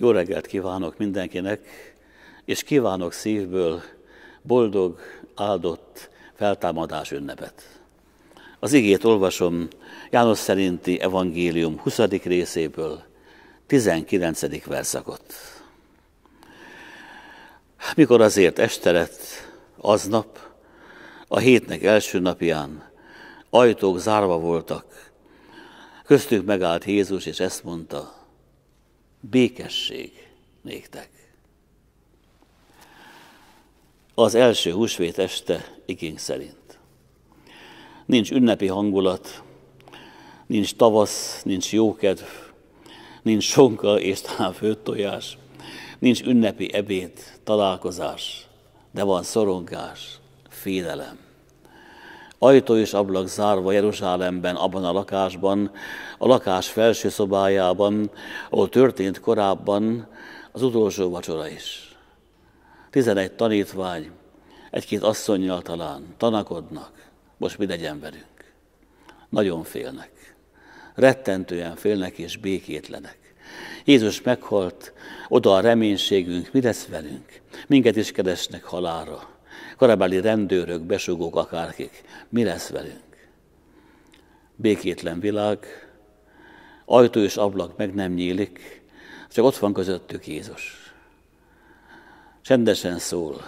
Jó reggelt kívánok mindenkinek, és kívánok szívből boldog, áldott feltámadás ünnepet. Az igét olvasom János szerinti evangélium 20. részéből, 19. verszakot. Mikor azért este lett, aznap, a hétnek első napján, ajtók zárva voltak, köztük megállt Jézus, és ezt mondta – békesség néktek. Az első húsvét este igény szerint. Nincs ünnepi hangulat, nincs tavasz, nincs jókedv, nincs sonka és talán főtt tojás, nincs ünnepi ebéd, találkozás, de van szorongás, félelem ajtó és ablak zárva Jeruzsálemben, abban a lakásban, a lakás felső szobájában, ahol történt korábban az utolsó vacsora is. Tizenegy tanítvány, egy-két asszonynal talán tanakodnak, most mi legyen velünk. Nagyon félnek. Rettentően félnek és békétlenek. Jézus meghalt, oda a reménységünk, mi lesz velünk? Minket is keresnek halára korábbi rendőrök, besugók, akárkik. Mi lesz velünk? Békétlen világ, ajtó és ablak meg nem nyílik, csak ott van közöttük Jézus. Csendesen szól,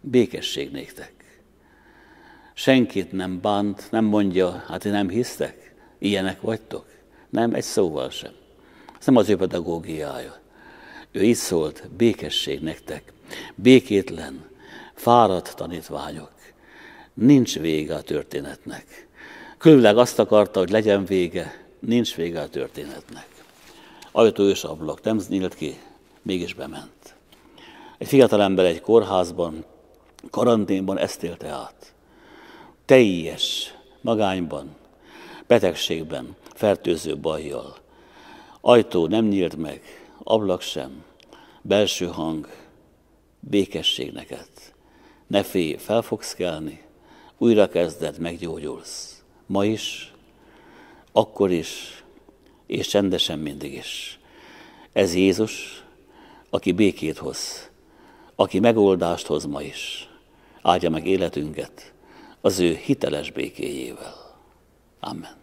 békesség néktek. Senkit nem bánt, nem mondja, hát ti nem hisztek, ilyenek vagytok. Nem, egy szóval sem. Ez nem az ő pedagógiája. Ő így szólt, békesség nektek, békétlen, fáradt tanítványok. Nincs vége a történetnek. Különleg azt akarta, hogy legyen vége, nincs vége a történetnek. Ajtó és ablak nem nyílt ki, mégis bement. Egy fiatalember egy kórházban, karanténban ezt élte át. Teljes magányban, betegségben, fertőző bajjal. Ajtó nem nyílt meg, ablak sem, belső hang, békesség neked. Ne félj, fel fogsz kelni, újra kezded, meggyógyulsz. Ma is, akkor is, és csendesen mindig is. Ez Jézus, aki békét hoz, aki megoldást hoz ma is. Áldja meg életünket az ő hiteles békéjével. Amen.